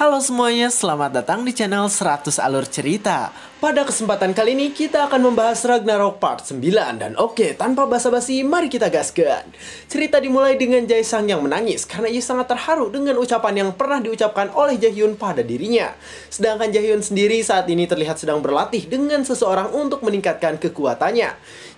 Halo semuanya, selamat datang di channel 100 Alur Cerita. Pada kesempatan kali ini kita akan membahas Ragnarok Part 9 dan oke tanpa basa-basi mari kita gaskan. Cerita dimulai dengan Jae Sang yang menangis karena ia sangat terharu dengan ucapan yang pernah diucapkan oleh Jaehyun pada dirinya. Sedangkan Jaehyun sendiri saat ini terlihat sedang berlatih dengan seseorang untuk meningkatkan kekuatannya.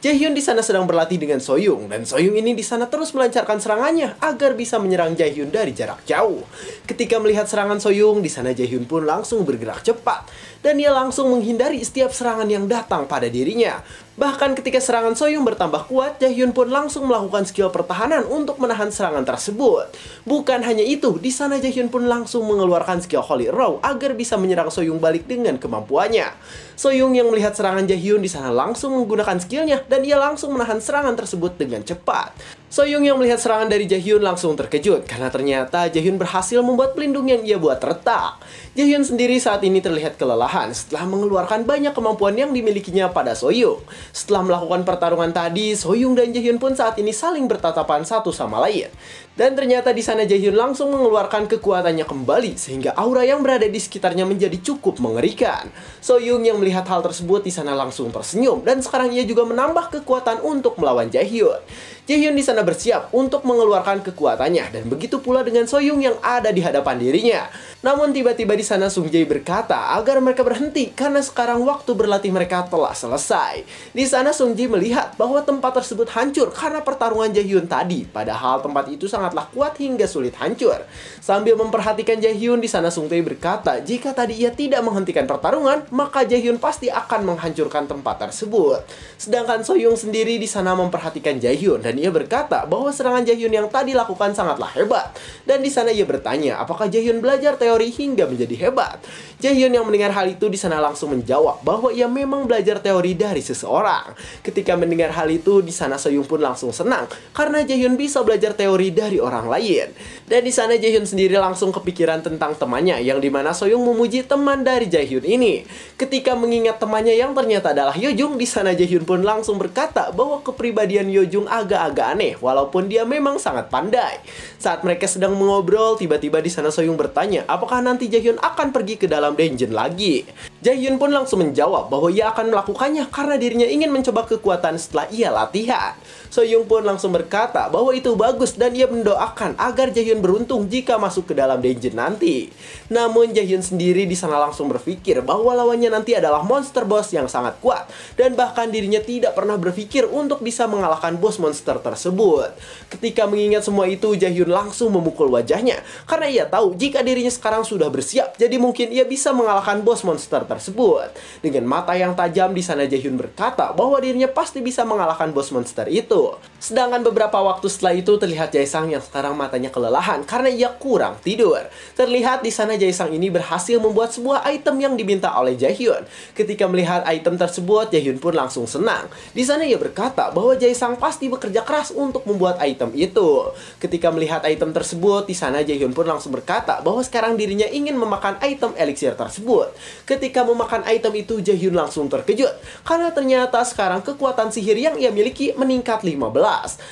Jaehyun di sana sedang berlatih dengan Soyung dan Soyung ini di sana terus melancarkan serangannya agar bisa menyerang Jaehyun dari jarak jauh. Ketika melihat serangan Soyung di sana Jaehyun pun langsung bergerak cepat dan ia langsung menghindari setiap serangan yang datang pada dirinya. Bahkan ketika serangan Soyoung bertambah kuat, Jaehyun pun langsung melakukan skill pertahanan untuk menahan serangan tersebut. Bukan hanya itu, di sana Jaehyun pun langsung mengeluarkan skill Holy Row agar bisa menyerang Soyoung balik dengan kemampuannya. Soyoung yang melihat serangan Jaehyun di sana langsung menggunakan skillnya dan ia langsung menahan serangan tersebut dengan cepat. Soyoung yang melihat serangan dari Jaehyun langsung terkejut karena ternyata Jaehyun berhasil membuat pelindung yang ia buat retak. Jaehyun sendiri saat ini terlihat kelelahan setelah mengeluarkan banyak kemampuan yang dimilikinya pada Soyoung. Setelah melakukan pertarungan tadi, Soyung dan Jaehyun pun saat ini saling bertatapan satu sama lain. Dan ternyata di sana Jaehyun langsung mengeluarkan kekuatannya kembali sehingga aura yang berada di sekitarnya menjadi cukup mengerikan. Soyung yang melihat hal tersebut di sana langsung tersenyum dan sekarang ia juga menambah kekuatan untuk melawan Jaehyun. Jaehyun di sana bersiap untuk mengeluarkan kekuatannya dan begitu pula dengan Soyung yang ada di hadapan dirinya. Namun tiba-tiba di sana Sung Jae berkata agar mereka berhenti karena sekarang waktu berlatih mereka telah selesai. Di sana Sung Ji melihat bahwa tempat tersebut hancur karena pertarungan Hyun tadi, padahal tempat itu sangatlah kuat hingga sulit hancur. Sambil memperhatikan Hyun di sana Sung Tae berkata jika tadi ia tidak menghentikan pertarungan, maka Hyun pasti akan menghancurkan tempat tersebut. Sedangkan So Young sendiri di sana memperhatikan Hyun dan ia berkata bahwa serangan Hyun yang tadi lakukan sangatlah hebat. Dan di sana ia bertanya apakah Hyun belajar teori hingga menjadi hebat. Hyun yang mendengar hal itu di sana langsung menjawab bahwa ia memang belajar teori dari seseorang orang. Ketika mendengar hal itu, di sana Soyoung pun langsung senang karena Jaehyun bisa belajar teori dari orang lain. Dan di sana Jaehyun sendiri langsung kepikiran tentang temannya yang dimana Soyoung memuji teman dari Jaehyun ini. Ketika mengingat temannya yang ternyata adalah Yojung, di sana Jaehyun pun langsung berkata bahwa kepribadian Yojung agak-agak aneh walaupun dia memang sangat pandai. Saat mereka sedang mengobrol, tiba-tiba di sana Soyoung bertanya apakah nanti Jaehyun akan pergi ke dalam dungeon lagi. Jaehyun pun langsung menjawab bahwa ia akan melakukannya karena dirinya ingin mencoba kekuatan setelah ia latihan. Soyoung pun langsung berkata bahwa itu bagus dan ia mendoakan agar Jaehyun beruntung jika masuk ke dalam dungeon nanti. Namun Jaehyun sendiri di sana langsung berpikir bahwa lawannya nanti adalah monster boss yang sangat kuat dan bahkan dirinya tidak pernah berpikir untuk bisa mengalahkan bos monster tersebut. Ketika mengingat semua itu, Jaehyun langsung memukul wajahnya karena ia tahu jika dirinya sekarang sudah bersiap, jadi mungkin ia bisa mengalahkan bos monster tersebut. Dengan mata yang tajam di sana Jaehyun berkata bahwa dirinya pasti bisa mengalahkan bos monster itu. Sedangkan beberapa waktu setelah itu terlihat Jaisang yang sekarang matanya kelelahan karena ia kurang tidur. Terlihat di sana Jaisang ini berhasil membuat sebuah item yang diminta oleh Jaehyun. Ketika melihat item tersebut, Jaehyun pun langsung senang. Di sana ia berkata bahwa Jaisang pasti bekerja keras untuk membuat item itu. Ketika melihat item tersebut, di sana Jaehyun pun langsung berkata bahwa sekarang dirinya ingin memakan item elixir tersebut. Ketika ketika memakan item itu, Jaehyun langsung terkejut karena ternyata sekarang kekuatan sihir yang ia miliki meningkat 15.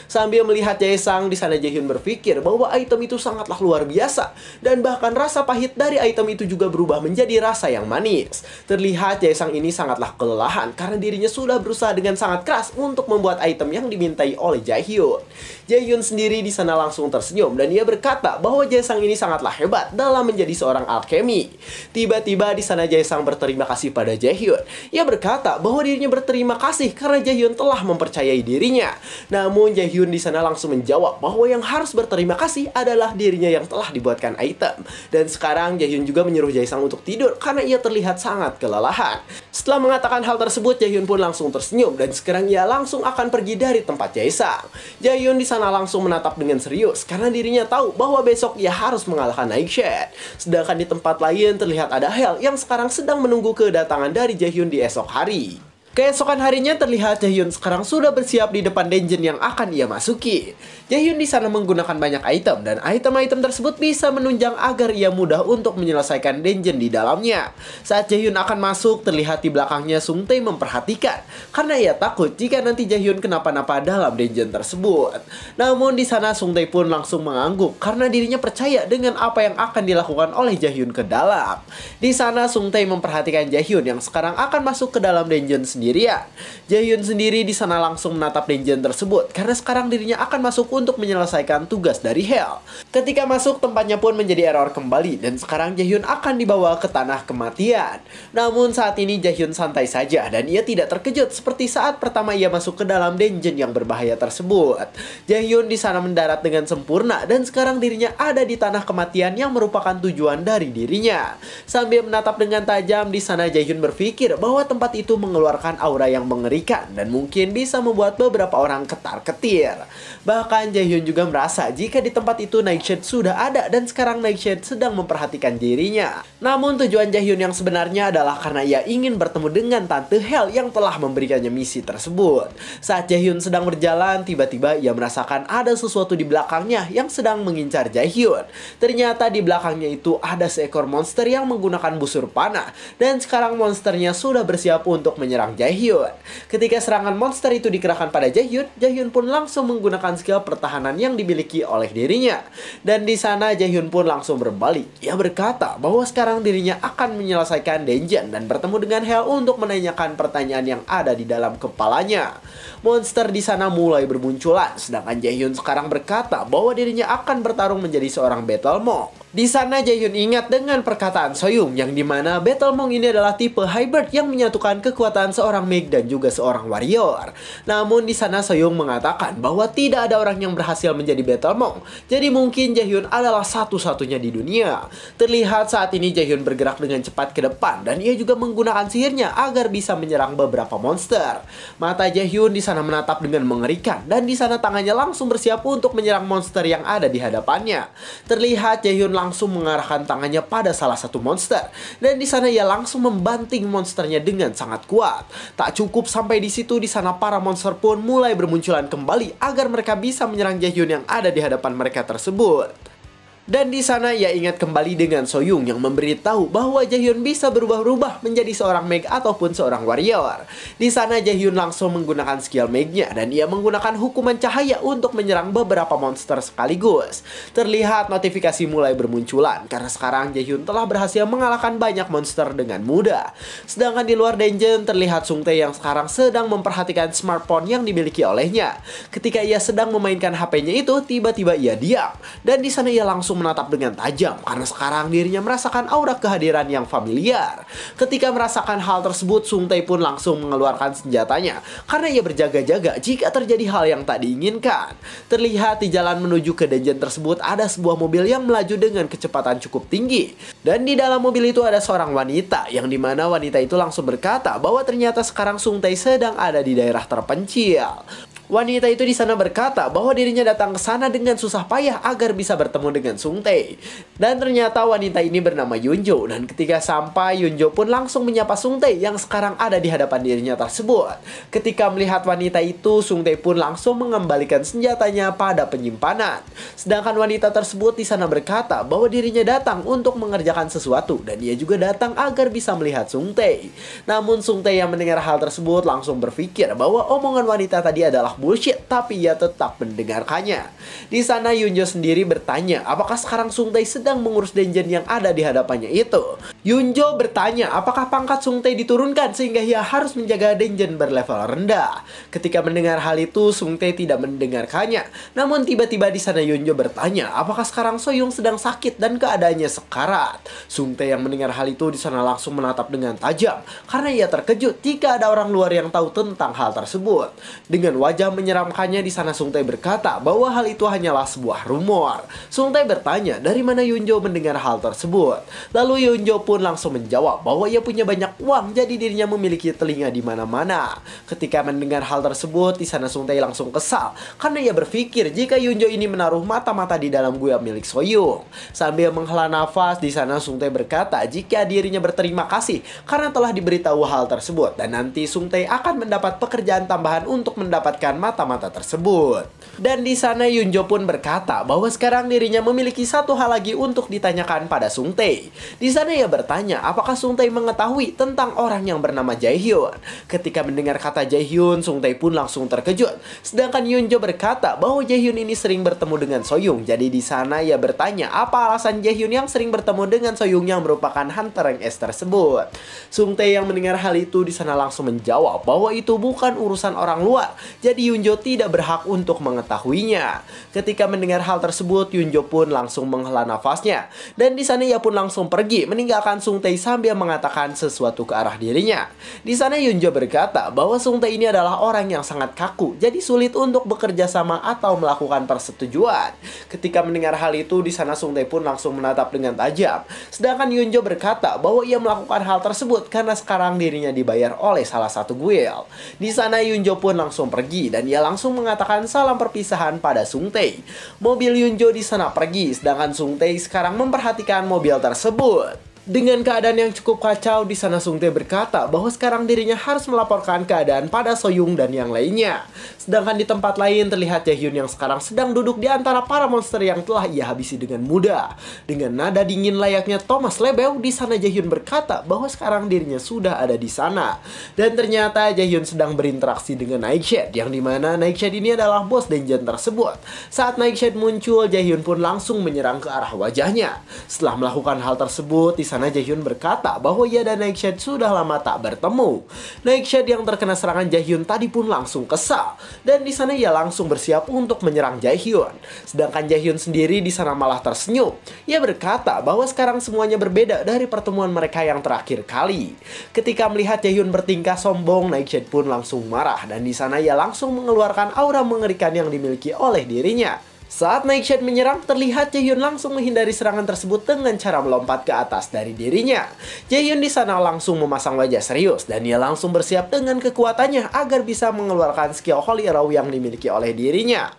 Sambil melihat Jaesang, di sana Jaehyun berpikir bahwa item itu sangatlah luar biasa dan bahkan rasa pahit dari item itu juga berubah menjadi rasa yang manis. Terlihat Jaesang ini sangatlah kelelahan karena dirinya sudah berusaha dengan sangat keras untuk membuat item yang dimintai oleh Jaehyun. Jae Hyun sendiri di sana langsung tersenyum dan ia berkata bahwa Jae Jaesang ini sangatlah hebat dalam menjadi seorang alkemi. Tiba-tiba di sana Jae Jaesang berterima kasih pada Jae Hyun. Ia berkata bahwa dirinya berterima kasih karena Jae Hyun telah mempercayai dirinya. Namun Jae Hyun di sana langsung menjawab bahwa yang harus berterima kasih adalah dirinya yang telah dibuatkan item. Dan sekarang Jae Hyun juga menyuruh Jaesang untuk tidur karena ia terlihat sangat kelelahan. Setelah mengatakan hal tersebut, Jae Hyun pun langsung tersenyum dan sekarang ia langsung akan pergi dari tempat Jae Jaehyun di sana Lana langsung menatap dengan serius karena dirinya tahu bahwa besok ia harus mengalahkan Nightshade. Sedangkan di tempat lain terlihat ada Hell yang sekarang sedang menunggu kedatangan dari Jaehyun di esok hari. Keesokan harinya terlihat Jaehyun sekarang sudah bersiap di depan dungeon yang akan ia masuki. Yayun di sana menggunakan banyak item dan item-item tersebut bisa menunjang agar ia mudah untuk menyelesaikan dungeon di dalamnya. Saat Jaehyun akan masuk, terlihat di belakangnya Sung Tae memperhatikan karena ia takut jika nanti Jaehyun kenapa-napa dalam dungeon tersebut. Namun di sana Sung Tae pun langsung mengangguk karena dirinya percaya dengan apa yang akan dilakukan oleh Jaehyun ke dalam. Di sana Sung Tae memperhatikan Jaehyun yang sekarang akan masuk ke dalam dungeon sendirian. Jaehyun sendiri di sana langsung menatap dungeon tersebut karena sekarang dirinya akan masuk untuk menyelesaikan tugas dari Hell. Ketika masuk, tempatnya pun menjadi error kembali dan sekarang Jaehyun akan dibawa ke tanah kematian. Namun saat ini Jaehyun santai saja dan ia tidak terkejut seperti saat pertama ia masuk ke dalam dungeon yang berbahaya tersebut. Jaehyun di sana mendarat dengan sempurna dan sekarang dirinya ada di tanah kematian yang merupakan tujuan dari dirinya. Sambil menatap dengan tajam di sana Jaehyun berpikir bahwa tempat itu mengeluarkan aura yang mengerikan dan mungkin bisa membuat beberapa orang ketar-ketir. Bahkan Jae Jaehyun juga merasa jika di tempat itu Nightshade sudah ada dan sekarang Nightshade sedang memperhatikan dirinya. Namun tujuan Jaehyun yang sebenarnya adalah karena ia ingin bertemu dengan Tante Hell yang telah memberikannya misi tersebut. Saat Jaehyun sedang berjalan, tiba-tiba ia merasakan ada sesuatu di belakangnya yang sedang mengincar Jaehyun. Ternyata di belakangnya itu ada seekor monster yang menggunakan busur panah dan sekarang monsternya sudah bersiap untuk menyerang Jaehyun. Ketika serangan monster itu dikerahkan pada Jaehyun, Jaehyun pun langsung menggunakan skill pertama pertahanan yang dimiliki oleh dirinya. Dan di sana Jaehyun pun langsung berbalik. Ia berkata bahwa sekarang dirinya akan menyelesaikan Denjen dan bertemu dengan Hell untuk menanyakan pertanyaan yang ada di dalam kepalanya. Monster di sana mulai bermunculan, sedangkan Jaehyun sekarang berkata bahwa dirinya akan bertarung menjadi seorang battle monk. Di sana Jaehyun ingat dengan perkataan Soyum yang dimana Battle Monk ini adalah tipe hybrid yang menyatukan kekuatan seorang Meg dan juga seorang warrior. Namun di sana Soyum mengatakan bahwa tidak ada orang yang berhasil menjadi Battle Monk. Jadi mungkin Jaehyun adalah satu-satunya di dunia. Terlihat saat ini Jaehyun bergerak dengan cepat ke depan dan ia juga menggunakan sihirnya agar bisa menyerang beberapa monster. Mata Jaehyun di sana menatap dengan mengerikan dan di sana tangannya langsung bersiap untuk menyerang monster yang ada di hadapannya. Terlihat Jaehyun langsung mengarahkan tangannya pada salah satu monster. Dan di sana ia langsung membanting monsternya dengan sangat kuat. Tak cukup sampai di situ, di sana para monster pun mulai bermunculan kembali agar mereka bisa menyerang Jaehyun yang ada di hadapan mereka tersebut. Dan di sana ia ingat kembali dengan Soyung yang memberitahu bahwa Jaehyun bisa berubah-ubah menjadi seorang Meg ataupun seorang warrior. Di sana Jaehyun langsung menggunakan skill Megnya dan ia menggunakan hukuman cahaya untuk menyerang beberapa monster sekaligus. Terlihat notifikasi mulai bermunculan karena sekarang Jaehyun telah berhasil mengalahkan banyak monster dengan mudah. Sedangkan di luar dungeon terlihat Sung Tae yang sekarang sedang memperhatikan smartphone yang dimiliki olehnya. Ketika ia sedang memainkan HP-nya itu, tiba-tiba ia diam dan di sana ia langsung menatap dengan tajam karena sekarang dirinya merasakan aura kehadiran yang familiar. Ketika merasakan hal tersebut, Sung Tae pun langsung mengeluarkan senjatanya karena ia berjaga-jaga jika terjadi hal yang tak diinginkan. Terlihat di jalan menuju ke dungeon tersebut ada sebuah mobil yang melaju dengan kecepatan cukup tinggi. Dan di dalam mobil itu ada seorang wanita yang dimana wanita itu langsung berkata bahwa ternyata sekarang Sung Tae sedang ada di daerah terpencil. Wanita itu di sana berkata bahwa dirinya datang ke sana dengan susah payah agar bisa bertemu dengan Sung-tae Dan ternyata wanita ini bernama Yunjo dan ketika sampai Yunjo pun langsung menyapa Sung-tae yang sekarang ada di hadapan dirinya tersebut. Ketika melihat wanita itu, Sung-tae pun langsung mengembalikan senjatanya pada penyimpanan. Sedangkan wanita tersebut di sana berkata bahwa dirinya datang untuk mengerjakan sesuatu dan ia juga datang agar bisa melihat Sung-tae Namun Sung-tae yang mendengar hal tersebut langsung berpikir bahwa omongan wanita tadi adalah bullshit, tapi ia tetap mendengarkannya. Di sana Yunjo sendiri bertanya, apakah sekarang Sung Tae sedang mengurus Denjen yang ada di hadapannya itu? Yunjo bertanya, apakah pangkat Sung Tae diturunkan sehingga ia harus menjaga Denjen berlevel rendah? Ketika mendengar hal itu, Sung Tae tidak mendengarkannya. Namun tiba-tiba di sana Yunjo bertanya, apakah sekarang Young sedang sakit dan keadaannya sekarat? Sung Tae yang mendengar hal itu di sana langsung menatap dengan tajam karena ia terkejut jika ada orang luar yang tahu tentang hal tersebut. Dengan wajah menyeramkannya di sana Sungtae berkata bahwa hal itu hanyalah sebuah rumor. Sungtae bertanya dari mana Yunjo mendengar hal tersebut. Lalu Yunjo pun langsung menjawab bahwa ia punya banyak uang jadi dirinya memiliki telinga di mana-mana. Ketika mendengar hal tersebut, di sana Sungtae langsung kesal karena ia berpikir jika Yunjo ini menaruh mata-mata di dalam gua milik Soyung. Sambil menghela nafas, di sana Sungtae berkata jika dirinya berterima kasih karena telah diberitahu hal tersebut dan nanti Sungtae akan mendapat pekerjaan tambahan untuk mendapatkan mata-mata tersebut. Dan di sana Yunjo pun berkata bahwa sekarang dirinya memiliki satu hal lagi untuk ditanyakan pada Sung Tae. Di sana ia bertanya apakah Sung Tae mengetahui tentang orang yang bernama Jae-hyun. Ketika mendengar kata Jae-hyun, Sung Tae pun langsung terkejut. Sedangkan Yunjo berkata bahwa Jae-hyun ini sering bertemu dengan so Young. Jadi di sana ia bertanya apa alasan Jae-hyun yang sering bertemu dengan so Young yang merupakan Hunter yang S tersebut. Sung Tae yang mendengar hal itu di sana langsung menjawab bahwa itu bukan urusan orang luar. Jadi Yunjo tidak berhak untuk mengetahuinya. Ketika mendengar hal tersebut, Yunjo pun langsung menghela nafasnya. Dan di sana ia pun langsung pergi, meninggalkan Sung Tae sambil mengatakan sesuatu ke arah dirinya. Di sana Yunjo berkata bahwa Sung Tae ini adalah orang yang sangat kaku, jadi sulit untuk bekerja sama atau melakukan persetujuan. Ketika mendengar hal itu, di sana Sung Tae pun langsung menatap dengan tajam. Sedangkan Yunjo berkata bahwa ia melakukan hal tersebut karena sekarang dirinya dibayar oleh salah satu guild. Di sana Yunjo pun langsung pergi dan ia langsung mengatakan salam perpisahan pada Sung Tae. Mobil Yunjo di sana pergi, sedangkan Sung Tae sekarang memperhatikan mobil tersebut. Dengan keadaan yang cukup kacau, di sana Sungte berkata bahwa sekarang dirinya harus melaporkan keadaan pada Soyung dan yang lainnya. Sedangkan di tempat lain terlihat Jaehyun yang sekarang sedang duduk di antara para monster yang telah ia habisi dengan mudah. Dengan nada dingin layaknya Thomas Lebel, di sana Jaehyun berkata bahwa sekarang dirinya sudah ada di sana. Dan ternyata Jaehyun sedang berinteraksi dengan Nightshade, yang dimana Nightshade ini adalah bos Denjen tersebut. Saat Nightshade muncul, Jaehyun pun langsung menyerang ke arah wajahnya. Setelah melakukan hal tersebut, di sana sana Jaehyun berkata bahwa ia dan Nightshade sudah lama tak bertemu. Nightshade yang terkena serangan Jaehyun tadi pun langsung kesal dan di sana ia langsung bersiap untuk menyerang Jaehyun. Sedangkan Jaehyun sendiri di sana malah tersenyum. Ia berkata bahwa sekarang semuanya berbeda dari pertemuan mereka yang terakhir kali. Ketika melihat Jaehyun bertingkah sombong, Nightshade pun langsung marah dan di sana ia langsung mengeluarkan aura mengerikan yang dimiliki oleh dirinya. Saat Naik Shen menyerang, terlihat Jaehyun langsung menghindari serangan tersebut dengan cara melompat ke atas dari dirinya. Jaehyun di sana langsung memasang wajah serius dan ia langsung bersiap dengan kekuatannya agar bisa mengeluarkan skill Holy Arrow yang dimiliki oleh dirinya.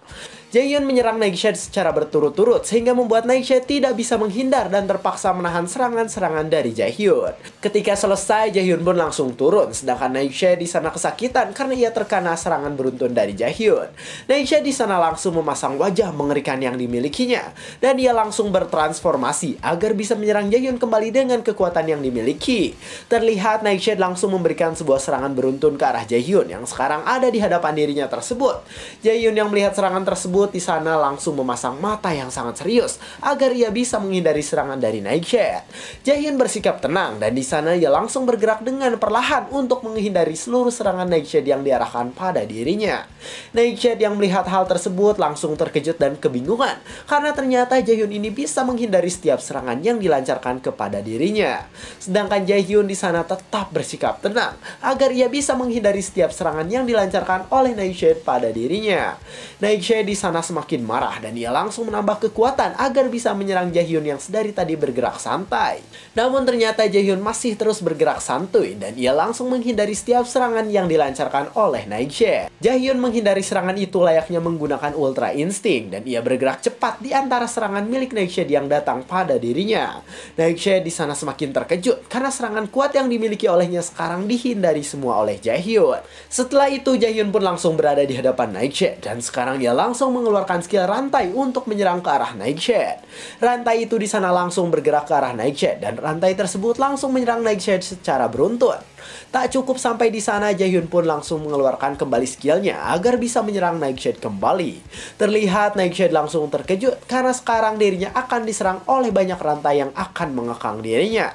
Jaehyun menyerang Nightshade secara berturut-turut sehingga membuat Nightshade tidak bisa menghindar dan terpaksa menahan serangan-serangan dari Jaehyun. Ketika selesai, Jaehyun pun langsung turun, sedangkan Nightshade di sana kesakitan karena ia terkena serangan beruntun dari Jaehyun. Nightshade di sana langsung memasang wajah mengerikan yang dimilikinya, dan ia langsung bertransformasi agar bisa menyerang Jaehyun kembali dengan kekuatan yang dimiliki. Terlihat Nightshade langsung memberikan sebuah serangan beruntun ke arah Jaehyun yang sekarang ada di hadapan dirinya tersebut. Jaehyun yang melihat serangan tersebut di sana langsung memasang mata yang sangat serius agar ia bisa menghindari serangan dari Nightshade. Jaehyun bersikap tenang dan di sana ia langsung bergerak dengan perlahan untuk menghindari seluruh serangan Nightshade yang diarahkan pada dirinya. Nightshade yang melihat hal tersebut langsung terkejut dan kebingungan karena ternyata Jaehyun ini bisa menghindari setiap serangan yang dilancarkan kepada dirinya. Sedangkan Jaehyun di sana tetap bersikap tenang agar ia bisa menghindari setiap serangan yang dilancarkan oleh Nightshade pada dirinya. Nightshade di sana sana semakin marah dan ia langsung menambah kekuatan agar bisa menyerang Jaehyun yang sedari tadi bergerak santai. Namun ternyata Jaehyun masih terus bergerak santuy dan ia langsung menghindari setiap serangan yang dilancarkan oleh Nigel. Jaehyun menghindari serangan itu layaknya menggunakan Ultra Instinct dan ia bergerak cepat di antara serangan milik Nigel yang datang pada dirinya. Nigel di sana semakin terkejut karena serangan kuat yang dimiliki olehnya sekarang dihindari semua oleh Jaehyun. Setelah itu Jaehyun pun langsung berada di hadapan Nigel dan sekarang ia langsung mengeluarkan skill rantai untuk menyerang ke arah Nightshade. Rantai itu di sana langsung bergerak ke arah Nightshade dan rantai tersebut langsung menyerang Nightshade secara beruntun. Tak cukup sampai di sana, Jaehyun pun langsung mengeluarkan kembali skillnya agar bisa menyerang Nightshade kembali. Terlihat Nightshade langsung terkejut karena sekarang dirinya akan diserang oleh banyak rantai yang akan mengekang dirinya.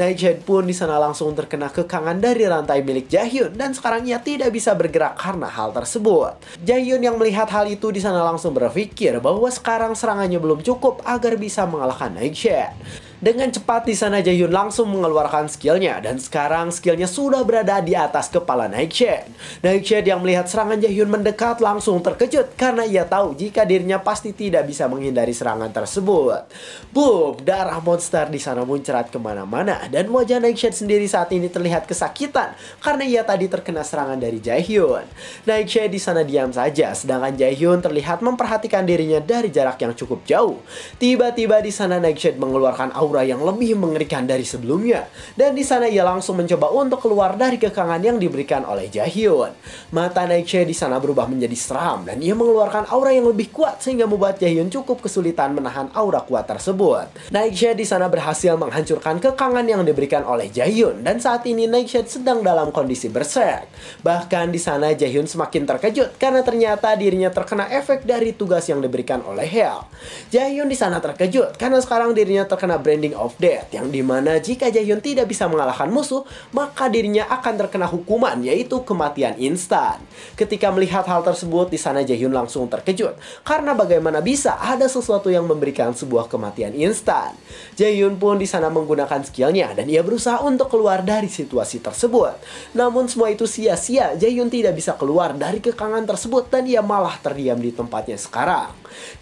Nightshade pun di sana langsung terkena kekangan dari rantai milik Jaehyun dan sekarang ia tidak bisa bergerak karena hal tersebut. Jaehyun yang melihat hal itu di sana langsung berpikir bahwa sekarang serangannya belum cukup agar bisa mengalahkan Nightshade. Dengan cepat di sana Jaehyun langsung mengeluarkan skillnya dan sekarang skillnya sudah berada di atas kepala Nightshade. Nightshade yang melihat serangan Jaehyun mendekat langsung terkejut karena ia tahu jika dirinya pasti tidak bisa menghindari serangan tersebut. Boom, darah monster di sana muncrat kemana-mana dan wajah Nightshade sendiri saat ini terlihat kesakitan karena ia tadi terkena serangan dari Jaehyun. Nightshade di sana diam saja sedangkan Jaehyun terlihat memperhatikan dirinya dari jarak yang cukup jauh. Tiba-tiba di sana Nightshade mengeluarkan aura yang lebih mengerikan dari sebelumnya. Dan di sana ia langsung mencoba untuk keluar dari kekangan yang diberikan oleh Jaehyun. Mata Naiche di sana berubah menjadi seram dan ia mengeluarkan aura yang lebih kuat sehingga membuat Jaehyun cukup kesulitan menahan aura kuat tersebut. Naiche di sana berhasil menghancurkan kekangan yang diberikan oleh Jaehyun dan saat ini Naiche sedang dalam kondisi berserk. Bahkan di sana Jaehyun semakin terkejut karena ternyata dirinya terkena efek dari tugas yang diberikan oleh Hell. Jaehyun di sana terkejut karena sekarang dirinya terkena brain Ending of Death yang dimana jika Jaehyun tidak bisa mengalahkan musuh, maka dirinya akan terkena hukuman yaitu kematian instan. Ketika melihat hal tersebut, di sana Jaehyun langsung terkejut karena bagaimana bisa ada sesuatu yang memberikan sebuah kematian instan. Jaehyun pun di sana menggunakan skillnya dan ia berusaha untuk keluar dari situasi tersebut. Namun semua itu sia-sia, Jaehyun tidak bisa keluar dari kekangan tersebut dan ia malah terdiam di tempatnya sekarang.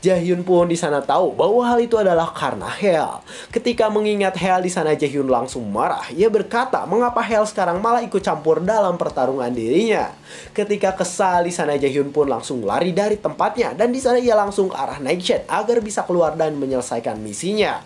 Jaehyun pun di sana tahu bahwa hal itu adalah karena Hell. Ketika mengingat Hell di sana Jaehyun langsung marah. Ia berkata, "Mengapa Hell sekarang malah ikut campur dalam pertarungan dirinya?" Ketika kesal di sana Jaehyun pun langsung lari dari tempatnya dan di sana ia langsung ke arah Nightshade agar bisa keluar dan menyelesaikan misinya.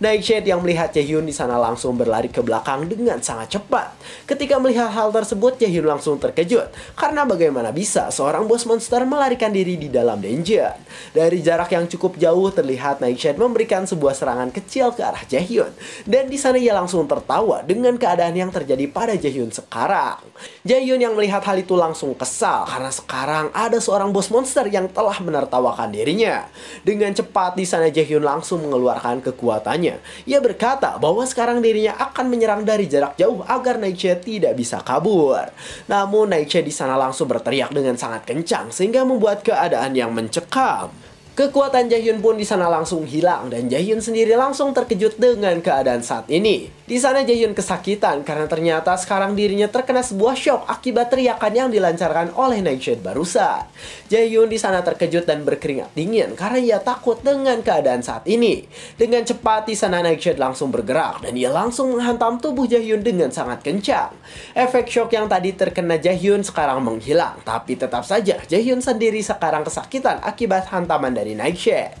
Nightshade yang melihat Jaehyun di sana langsung berlari ke belakang dengan sangat cepat. Ketika melihat hal tersebut, Jaehyun langsung terkejut karena bagaimana bisa seorang bos monster melarikan diri di dalam dungeon. Dan dari jarak yang cukup jauh terlihat Nightshade memberikan sebuah serangan kecil ke arah Jaehyun. Dan di sana ia langsung tertawa dengan keadaan yang terjadi pada Jaehyun sekarang. Jaehyun yang melihat hal itu langsung kesal karena sekarang ada seorang bos monster yang telah menertawakan dirinya. Dengan cepat di sana Jaehyun langsung mengeluarkan kekuatannya. Ia berkata bahwa sekarang dirinya akan menyerang dari jarak jauh agar Nightshade tidak bisa kabur. Namun Nightshade di sana langsung berteriak dengan sangat kencang sehingga membuat keadaan yang mencekam. Kekuatan Jaehyun pun di sana langsung hilang dan Jaehyun sendiri langsung terkejut dengan keadaan saat ini. Di sana Jaehyun kesakitan karena ternyata sekarang dirinya terkena sebuah shock akibat teriakan yang dilancarkan oleh Nightshade barusan. Jaehyun di sana terkejut dan berkeringat dingin karena ia takut dengan keadaan saat ini. Dengan cepat di sana Nightshade langsung bergerak dan ia langsung menghantam tubuh Jaehyun dengan sangat kencang. Efek shock yang tadi terkena Jaehyun sekarang menghilang, tapi tetap saja Jaehyun sendiri sekarang kesakitan akibat hantaman dari Nightshade.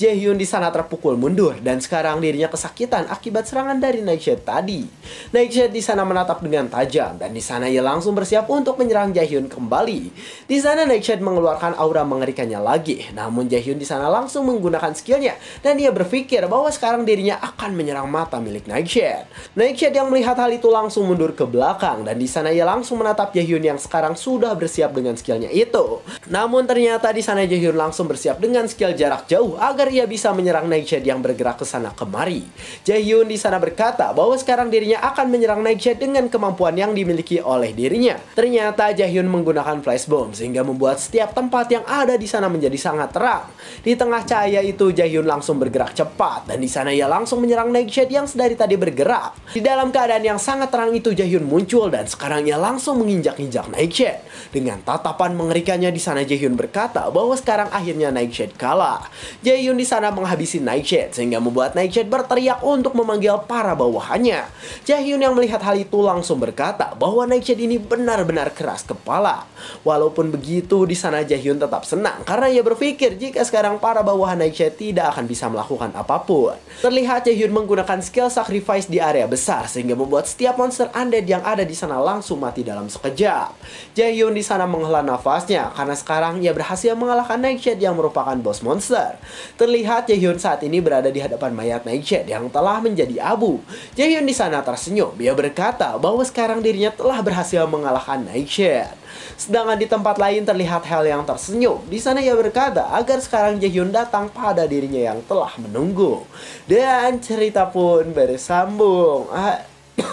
Jaehyun di sana terpukul mundur dan sekarang dirinya kesakitan akibat serangan dari Nightshade tadi. Nightshade di sana menatap dengan tajam dan di sana ia langsung bersiap untuk menyerang Jaehyun kembali. Di sana Nightshade mengeluarkan aura mengerikannya lagi, namun Jaehyun di sana langsung menggunakan skillnya dan ia berpikir bahwa sekarang dirinya akan menyerang mata milik Nightshade. Nightshade yang melihat hal itu langsung mundur ke belakang dan di sana ia langsung menatap Jaehyun yang sekarang sudah bersiap dengan skillnya itu. Namun ternyata di sana Jaehyun langsung bersiap dengan dengan skill jarak jauh agar ia bisa menyerang Nightshade yang bergerak ke sana kemari. Jaehyun di sana berkata bahwa sekarang dirinya akan menyerang Nightshade dengan kemampuan yang dimiliki oleh dirinya. Ternyata Jaehyun menggunakan flash bomb sehingga membuat setiap tempat yang ada di sana menjadi sangat terang. Di tengah cahaya itu Jaehyun langsung bergerak cepat dan di sana ia langsung menyerang Nightshade yang sedari tadi bergerak. Di dalam keadaan yang sangat terang itu Jaehyun muncul dan sekarang ia langsung menginjak-injak Nightshade. Dengan tatapan mengerikannya di sana Jaehyun berkata bahwa sekarang akhirnya Nightshade Nightshade kalah. Jaehyun di sana menghabisi Nightshade sehingga membuat Nightshade berteriak untuk memanggil para bawahannya. Jaehyun yang melihat hal itu langsung berkata bahwa Nightshade ini benar-benar keras kepala. Walaupun begitu, di sana Jaehyun tetap senang karena ia berpikir jika sekarang para bawahan Nightshade tidak akan bisa melakukan apapun. Terlihat Jaehyun menggunakan skill sacrifice di area besar sehingga membuat setiap monster undead yang ada di sana langsung mati dalam sekejap. Jaehyun di sana menghela nafasnya karena sekarang ia berhasil mengalahkan Nightshade yang merupakan bos monster. Terlihat Jaehyun saat ini berada di hadapan mayat Nightshade yang telah menjadi abu. Jaehyun di sana tersenyum. Dia berkata bahwa sekarang dirinya telah berhasil mengalahkan Nightshade. Sedangkan di tempat lain terlihat Hell yang tersenyum. Di sana ia berkata agar sekarang Jaehyun datang pada dirinya yang telah menunggu. Dan cerita pun bersambung. Ah.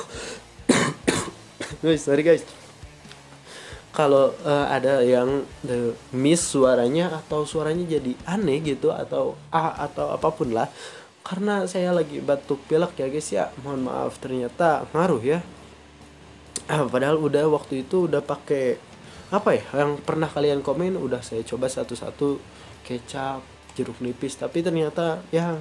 guys, sorry guys kalau uh, ada yang the eh, miss suaranya atau suaranya jadi aneh gitu atau a ah, atau apapun lah karena saya lagi batuk pilek ya guys ya mohon maaf ternyata ngaruh ya uh, padahal udah waktu itu udah pakai apa ya yang pernah kalian komen udah saya coba satu-satu kecap jeruk nipis tapi ternyata ya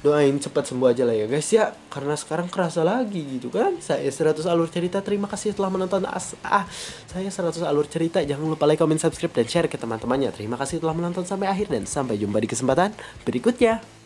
doain cepat sembuh aja lah ya guys ya karena sekarang kerasa lagi gitu kan saya 100 alur cerita terima kasih telah menonton As ah saya 100 alur cerita jangan lupa like comment subscribe dan share ke teman-temannya terima kasih telah menonton sampai akhir dan sampai jumpa di kesempatan berikutnya